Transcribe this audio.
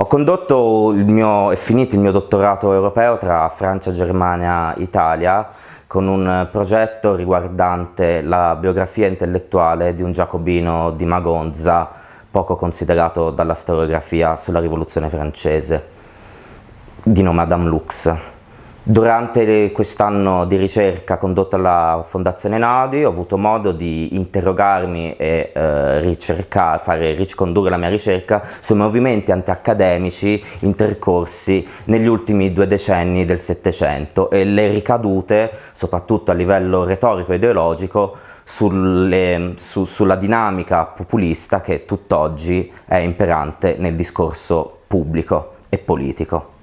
Ho condotto il mio, e finito il mio dottorato europeo tra Francia, Germania, e Italia con un progetto riguardante la biografia intellettuale di un giacobino di Magonza poco considerato dalla storiografia sulla rivoluzione francese di nome Adam Lux. Durante quest'anno di ricerca condotta alla Fondazione Nadi ho avuto modo di interrogarmi e eh, fare ricondurre la mia ricerca sui movimenti antiaccademici intercorsi negli ultimi due decenni del Settecento e le ricadute, soprattutto a livello retorico e ideologico, sulle, su, sulla dinamica populista che tutt'oggi è imperante nel discorso pubblico e politico.